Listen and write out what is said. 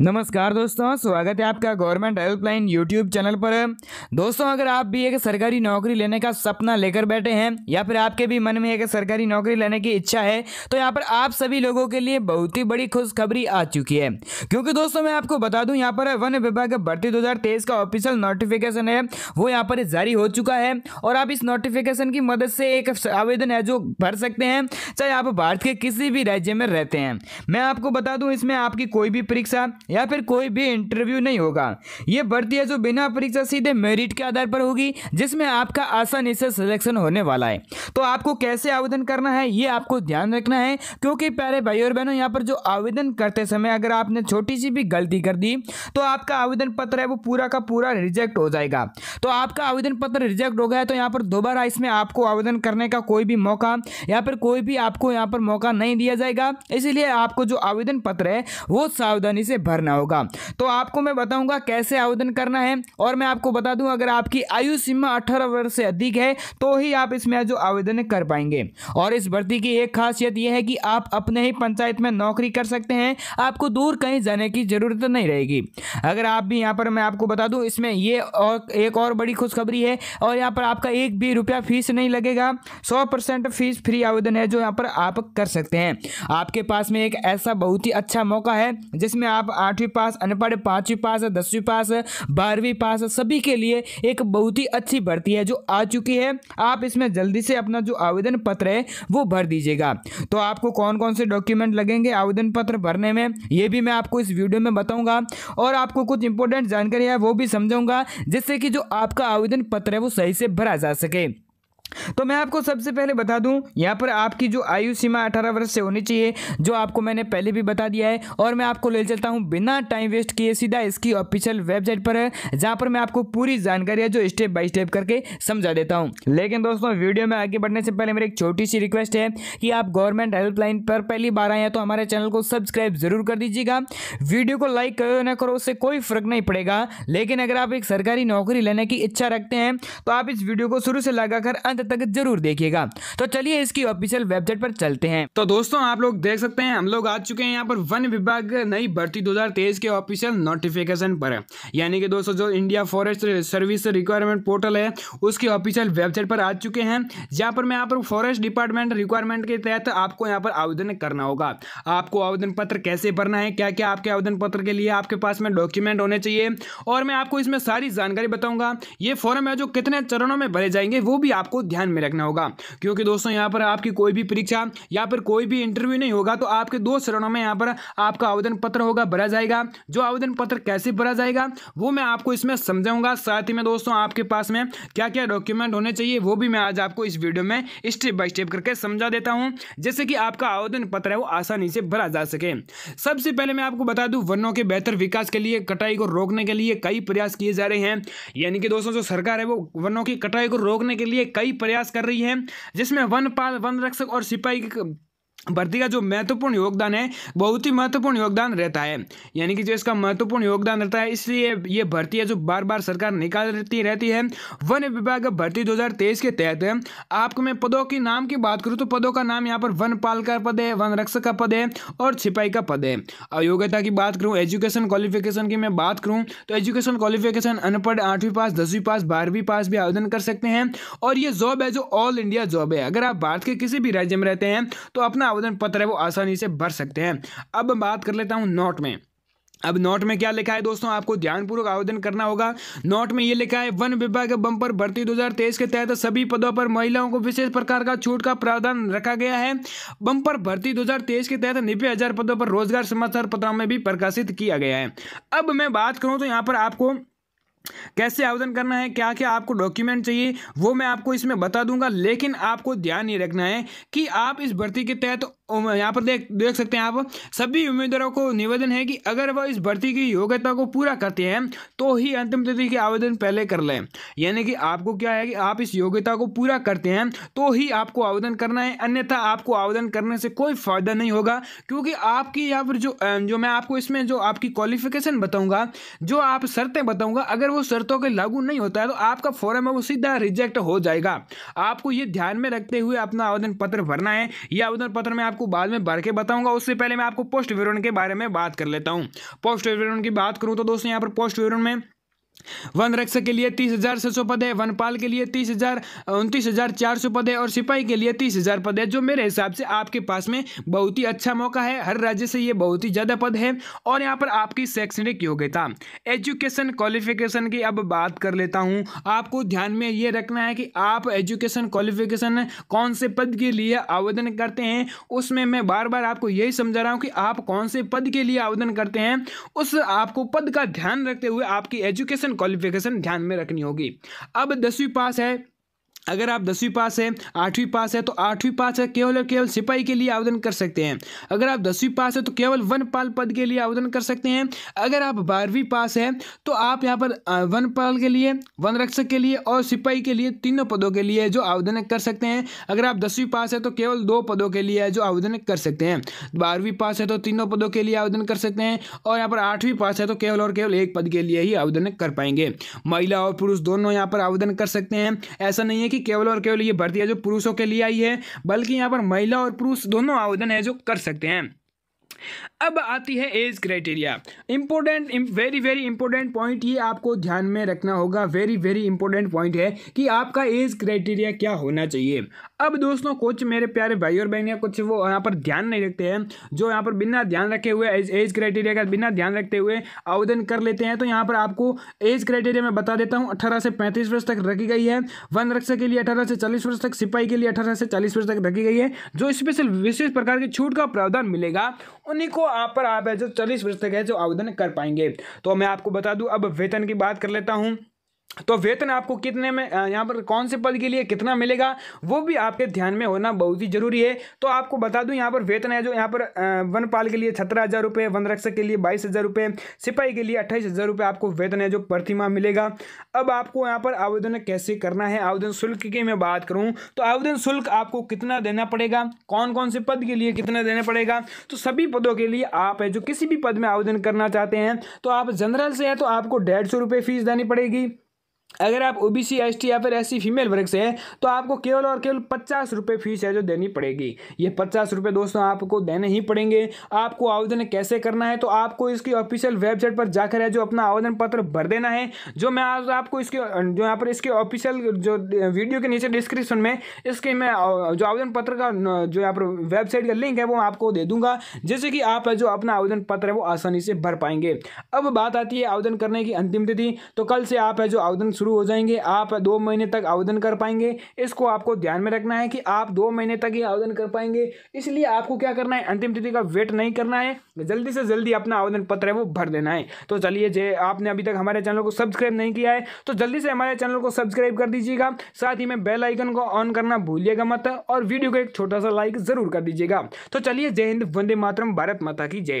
नमस्कार दोस्तों स्वागत है आपका गवर्नमेंट हेल्पलाइन यूट्यूब चैनल पर दोस्तों अगर आप भी एक सरकारी नौकरी लेने का सपना लेकर बैठे हैं या फिर आपके भी मन में एक सरकारी नौकरी लेने की इच्छा है तो यहाँ पर आप सभी लोगों के लिए बहुत ही बड़ी खुशखबरी आ चुकी है क्योंकि दोस्तों मैं आपको बता दूँ यहाँ पर वन विभाग भर्ती दो का ऑफिशियल नोटिफिकेशन है वो यहाँ पर जारी हो चुका है और आप इस नोटिफिकेशन की मदद से एक आवेदन है जो भर सकते हैं चाहे आप भारत के किसी भी राज्य में रहते हैं मैं आपको बता दूँ इसमें आपकी कोई भी परीक्षा या फिर कोई भी इंटरव्यू नहीं होगा ये भर्ती है जो बिना परीक्षा सीधे मेरिट के आधार पर होगी जिसमें आपका आसानी से सिलेक्शन होने वाला है तो आपको कैसे आवेदन करना है ये आपको ध्यान रखना है क्योंकि प्यारे भाई और बहनों यहाँ पर जो आवेदन करते समय अगर आपने छोटी सी भी गलती कर दी तो आपका आवेदन पत्र है वो पूरा का पूरा रिजेक्ट हो जाएगा तो आपका आवेदन पत्र रिजेक्ट हो गया तो यहाँ पर दोबारा इसमें आपको आवेदन करने का कोई भी मौका या फिर कोई भी आपको यहाँ पर मौका नहीं दिया जाएगा इसीलिए आपको जो आवेदन पत्र है वो सावधानी से भर भरना होगा तो आपको मैं बताऊंगा कैसे आवेदन करना है और मैं आपको बता दूं अगर आपकी आयु सीमा अठारह वर्ष से अधिक है तो ही आप इसमें जो आवेदन कर पाएंगे और इस भर्ती की एक खासियत यह है कि आप अपने ही पंचायत में नौकरी कर सकते हैं आपको दूर कहीं जाने की ज़रूरत नहीं रहेगी अगर आप भी यहाँ पर मैं आपको बता दूँ इसमें ये और एक और बड़ी खुशखबरी है और यहाँ पर आपका एक भी रुपया फीस नहीं लगेगा सौ फीस फ्री आवेदन है जो यहाँ पर आप कर सकते हैं आपके पास में एक ऐसा बहुत ही अच्छा मौका है जिसमें आप आठवीं पास अनपढ़ पाँचवीं पास दसवीं पास बारहवीं पास सभी के लिए एक बहुत ही अच्छी भर्ती है जो आ चुकी है आप इसमें जल्दी से अपना जो आवेदन पत्र है वो भर दीजिएगा तो आपको कौन कौन से डॉक्यूमेंट लगेंगे आवेदन पत्र भरने में ये भी मैं आपको इस वीडियो में बताऊंगा और आपको कुछ इंपॉर्टेंट जानकारी है वो भी समझाऊँगा जिससे कि जो आपका आवेदन पत्र है वो सही से भरा जा सके तो मैं आपको सबसे पहले बता दूं यहाँ पर आपकी जो आयु सीमा अठारह वर्ष से होनी चाहिए जो आपको मैंने पहले भी बता दिया है और मैं आपको ले चलता हूं बिना टाइम वेस्ट किए सीधा इसकी ऑफिशियल वेबसाइट पर है जहां पर मैं आपको पूरी जानकारी है जो स्टेप बाय स्टेप करके समझा देता हूँ लेकिन दोस्तों वीडियो में आगे बढ़ने से पहले मेरी एक छोटी सी रिक्वेस्ट है कि आप गवर्नमेंट हेल्पलाइन पर पहली बार आए हैं तो हमारे चैनल को सब्सक्राइब जरूर कर दीजिएगा वीडियो को लाइक करो ना करो उससे कोई फर्क नहीं पड़ेगा लेकिन अगर आप एक सरकारी नौकरी लेने की इच्छा रखते हैं तो आप इस वीडियो को शुरू से लगाकर अंत अंत तक जरूर देखिएगा तो चलिए इसकी ऑफिशियल वेबसाइट पर चलते हैं तो दोस्तों आप लोग देख सकते हैं हम लोग आ चुके हैं यहाँ पर वन विभाग नई भर्ती दो के ऑफिशियल नोटिफिकेशन पर यानी कि दोस्तों जो India forest service requirement portal है उसकी ऑफिशियल वेबसाइट पर आ चुके हैं जहाँ पर मैं यहाँ पर फॉरेस्ट डिपार्टमेंट रिक्वायरमेंट के तहत आपको यहाँ पर आवेदन करना होगा आपको आवेदन पत्र कैसे भरना है क्या क्या आपके आवेदन पत्र के लिए आपके पास में डॉक्यूमेंट होने चाहिए और मैं आपको इसमें सारी जानकारी बताऊंगा ये फॉर्म है जो कितने चरणों में भरे जाएंगे वो भी आपको ध्यान में रखना होगा क्योंकि दोस्तों यहाँ पर आपकी कोई भी परीक्षा या फिर कोई भी इंटरव्यू नहीं होगा तो आपके दो चरणों में यहाँ पर आपका आवेदन पत्र होगा भरा जाएगा जो आवेदन पत्र कैसे भरा जाएगा वो मैं आपको इसमें समझाऊंगा साथ ही में दोस्तों आपके पास में क्या क्या डॉक्यूमेंट होने चाहिए वो भी मैं आज आपको इस वीडियो में स्टेप बाय स्टेप करके समझा देता हूँ जैसे कि आपका आवेदन पत्र है वो आसानी से भरा जा सके सबसे पहले मैं आपको बता दूँ वनों के बेहतर विकास के लिए कटाई को रोकने के लिए कई प्रयास किए जा रहे हैं यानी कि दोस्तों जो सरकार है वो वनों की कटाई को रोकने के लिए कई प्रयास कर रही है जिसमें वन पाल वन रक्षक और सिपाही भर्ती का जो महत्वपूर्ण योगदान है बहुत ही महत्वपूर्ण योगदान रहता है यानी कि जो इसका महत्वपूर्ण योगदान रहता है इसलिए ये भर्ती है जो बार बार सरकार निकालती रहती है वन विभाग भर्ती 2023 के तहत आपको मैं पदों के नाम की बात करूँ तो पदों का नाम यहाँ पर वन पाल का पद है वन रक्षक का पद है और छिपाई का पद है अयोग्यता की बात करूँ एजुकेशन क्वालिफिकेशन की मैं बात करूँ तो एजुकेशन क्वालिफिकेशन अनपढ़ आठवीं पास दसवीं पास बारहवीं पास भी आवेदन कर सकते हैं और ये जॉब है जो ऑल इंडिया जॉब है अगर आप भारत के किसी भी राज्य में रहते हैं तो अपना आवेदन पत्र है वो आसानी से भर सकते हैं अब बात कर लेता हूँ नोट में अब नोट में क्या लिखा है दोस्तों आपको ध्यानपूर्वक आवेदन करना होगा नोट में ये लिखा है वन विभाग बम्पर भर्ती 2023 के तहत सभी पदों पर महिलाओं को विशेष प्रकार का छूट का प्रावधान रखा गया है बम्पर भर्ती 2023 के तहत नब्बे हजार पदों पर रोजगार समाचार पत्रों में भी प्रकाशित किया गया है अब मैं बात करूँ तो यहाँ पर आपको कैसे आवेदन करना है क्या क्या आपको डॉक्यूमेंट चाहिए वो मैं आपको इसमें बता दूंगा लेकिन आपको ध्यान ये रखना है कि आप इस भर्ती के तहत यहाँ पर देख देख सकते हैं आप सभी उम्मीदवारों को निवेदन है कि अगर वह इस भर्ती की योग्यता को पूरा करते हैं तो ही अंतिम तिथि के आवेदन पहले कर लें यानी कि आपको क्या है कि आप इस योग्यता को पूरा करते हैं तो ही आपको आवेदन करना है अन्यथा आपको आवेदन करने से कोई फायदा नहीं होगा क्योंकि आपकी यहाँ पर जो जो मैं आपको इसमें जो आपकी क्वालिफिकेशन बताऊँगा जो आप शर्तें बताऊँगा अगर वो शर्तों के लागू नहीं होता है तो आपका फॉरम है वो सीधा रिजेक्ट हो जाएगा आपको ये ध्यान में रखते हुए अपना आवेदन पत्र भरना है ये आवेदन पत्र में आप आपको बाद में भर के बताऊंगा उससे पहले मैं आपको पोस्ट विवरण के बारे में बात कर लेता हूँ पोस्ट विवरण की बात करूँ तो दोस्तों यहाँ पर पोस्ट विवरण में वन रक्षक के लिए तीस हजार छः सौ पद है वनपाल के लिए तीस हजार उनतीस हजार चार सौ पद है और सिपाही के लिए तीस हजार पद है जो मेरे हिसाब से आपके पास में बहुत ही अच्छा मौका है हर राज्य से ये बहुत ही ज़्यादा पद है और यहाँ पर आपकी शैक्षणिक योग्यता एजुकेशन क्वालिफिकेशन की अब बात कर लेता हूँ आपको ध्यान में ये रखना है कि आप एजुकेशन क्वालिफिकेशन कौन से पद के लिए आवेदन करते हैं उसमें मैं बार बार आपको यही समझा रहा हूँ कि आप कौन से पद के लिए आवेदन करते हैं उस आपको पद का ध्यान रखते हुए आपकी एजुकेशन क्वालिफिकेशन ध्यान में रखनी होगी अब दसवीं पास है अगर आप दसवीं पास है आठवीं पास है तो आठवीं पास है केवल और केवल सिपाही के लिए आवेदन कर सकते हैं अगर आप दसवीं पास है तो केवल वन पाल पद के लिए आवेदन कर सकते हैं अगर आप बारहवीं पास है तो आप यहाँ पर वन पाल के लिए वन रक्षक के लिए और सिपाही के लिए तीनों पदों के लिए जो आवेदन कर सकते हैं अगर आप दसवीं पास है तो केवल दो पदों के लिए जो आवेदन कर सकते हैं बारहवीं पास है तो तीनों पदों के लिए आवेदन कर सकते हैं और यहाँ पर आठवीं पास है तो केवल और केवल एक पद के लिए ही आवेदन कर पाएंगे महिला और पुरुष दोनों यहाँ पर आवेदन कर सकते हैं ऐसा नहीं है कि कि केवल और केवल ये भर्ती है जो पुरुषों के लिए आई है बल्कि यहाँ पर महिला और पुरुष दोनों आवेदन है जो कर सकते हैं अब आती है age criteria important very very important point ये आपको ध्यान में रखना होगा वेरी वेरी इंपॉर्टेंट पॉइंट है कि आपका एज क्राइटेरिया क्या होना चाहिए अब दोस्तों कुछ मेरे प्यारे भाई और बहनियाँ कुछ वो यहाँ पर ध्यान नहीं रखते हैं जो यहाँ पर बिना ध्यान रखे हुए एज एज क्राइटेरिया का बिना ध्यान रखते हुए आवेदन कर लेते हैं तो यहाँ पर आपको एज क्राइटेरिया में बता देता हूँ अठारह से पैंतीस वर्ष तक रखी गई है वन रक्षा के लिए अठारह से चालीस वर्ष तक सिपाही के लिए अठारह से चालीस वर्ष तक रखी गई है जो स्पेशल विशेष प्रकार की छूट का प्रावधान मिलेगा उन्हीं को आप पर आप है जो चालीस वर्ष तक है जो आवेदन कर पाएंगे तो मैं आपको बता दूँ अब वेतन की बात कर लेता हूँ तो वेतन आपको कितने में यहाँ पर कौन से पद के लिए कितना मिलेगा वो भी आपके ध्यान में होना बहुत ही जरूरी है तो आपको बता दूं यहाँ पर वेतन है जो यहाँ पर वनपाल के लिए सत्रह हज़ार रुपये वन रक्षक के लिए बाईस हज़ार रुपये सिपाही के लिए अट्ठाईस हज़ार रुपये आपको वेतन है जो प्रतिमा मिलेगा अब आपको यहाँ पर आवेदन कैसे करना है आवेदन शुल्क की मैं बात करूँ तो आवेदन शुल्क आपको कितना देना पड़ेगा कौन कौन से पद के लिए कितना देना पड़ेगा तो सभी पदों के लिए आप है जो किसी भी पद में आवेदन करना चाहते हैं तो आप जनरल से हैं तो आपको डेढ़ सौ फीस देनी पड़ेगी अगर आप O B C S T या फिर ऐसी फीमेल वर्ग से हैं तो आपको केवल और केवल पचास रुपये फीस है जो देनी पड़ेगी ये पचास रुपये दोस्तों आपको देने ही पड़ेंगे आपको आवेदन कैसे करना है तो आपको इसकी ऑफिशियल वेबसाइट पर जाकर है जो अपना आवेदन पत्र भर देना है जो मैं आज आपको इसके जो यहाँ पर इसके ऑफिशियल जो वीडियो के नीचे डिस्क्रिप्शन में इसके मैं जो आवेदन पत्र का जो यहाँ पर वेबसाइट का लिंक है वो आपको दे दूंगा जैसे कि आप जो अपना आवेदन पत्र है वो आसानी से भर पाएंगे अब बात आती है आवेदन करने की अंतिम तिथि तो कल से आप है जो आवेदन शुरू शुरू हो जाएंगे आप दो महीने तक आवेदन कर पाएंगे इसको आपको ध्यान में रखना है कि आप दो महीने तक ही आवेदन कर पाएंगे इसलिए आपको क्या करना है अंतिम तिथि का वेट नहीं करना है जल्दी से जल्दी अपना आवेदन पत्र है वो भर देना है तो चलिए जे आपने अभी तक हमारे चैनल को सब्सक्राइब नहीं किया है तो जल्दी से हमारे चैनल को सब्सक्राइब कर दीजिएगा साथ ही में बेल आइकन को ऑन करना भूलिएगा मत और वीडियो को एक छोटा सा लाइक जरूर कर दीजिएगा तो चलिए जय हिंद वंदे मातरम भारत माता की जय